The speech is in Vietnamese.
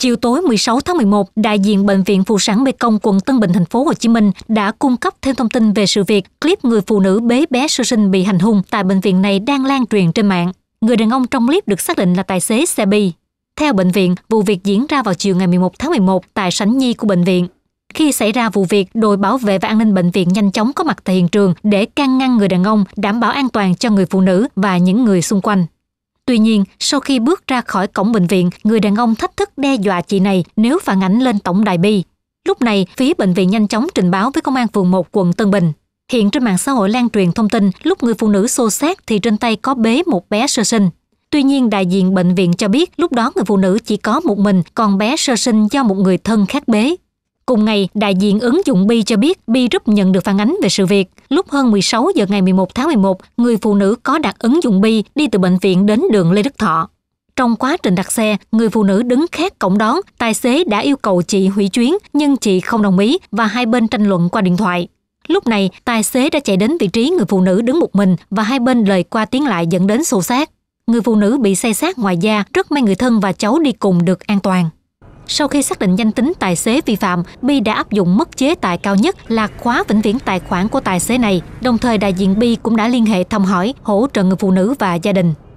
Chiều tối 16 tháng 11, đại diện bệnh viện phụ sản Mê Công quận Tân Bình thành phố Hồ Chí Minh đã cung cấp thêm thông tin về sự việc clip người phụ nữ bế bé sơ sinh bị hành hung tại bệnh viện này đang lan truyền trên mạng. Người đàn ông trong clip được xác định là tài xế xe bi. Theo bệnh viện, vụ việc diễn ra vào chiều ngày 11 tháng 11 tại sảnh nhi của bệnh viện. Khi xảy ra vụ việc, đội bảo vệ và an ninh bệnh viện nhanh chóng có mặt tại hiện trường để can ngăn người đàn ông, đảm bảo an toàn cho người phụ nữ và những người xung quanh. Tuy nhiên, sau khi bước ra khỏi cổng bệnh viện, người đàn ông thách thức đe dọa chị này nếu phản ảnh lên tổng đài bi. Lúc này, phía bệnh viện nhanh chóng trình báo với công an phường 1 quận Tân Bình. Hiện trên mạng xã hội lan truyền thông tin lúc người phụ nữ xô xát thì trên tay có bế một bé sơ sinh. Tuy nhiên, đại diện bệnh viện cho biết lúc đó người phụ nữ chỉ có một mình, còn bé sơ sinh do một người thân khác bế. Cùng ngày, đại diện ứng dụng Bi cho biết Bi Group nhận được phản ánh về sự việc. Lúc hơn 16 giờ ngày 11 tháng 11, người phụ nữ có đặt ứng dụng Bi đi từ bệnh viện đến đường Lê Đức Thọ. Trong quá trình đặt xe, người phụ nữ đứng khác cổng đón, tài xế đã yêu cầu chị hủy chuyến nhưng chị không đồng ý và hai bên tranh luận qua điện thoại. Lúc này, tài xế đã chạy đến vị trí người phụ nữ đứng một mình và hai bên lời qua tiếng lại dẫn đến xô xát. Người phụ nữ bị xe sát ngoài da, rất may người thân và cháu đi cùng được an toàn. Sau khi xác định danh tính tài xế vi phạm, Bi đã áp dụng mức chế tài cao nhất là khóa vĩnh viễn tài khoản của tài xế này. Đồng thời đại diện Bi cũng đã liên hệ thăm hỏi, hỗ trợ người phụ nữ và gia đình.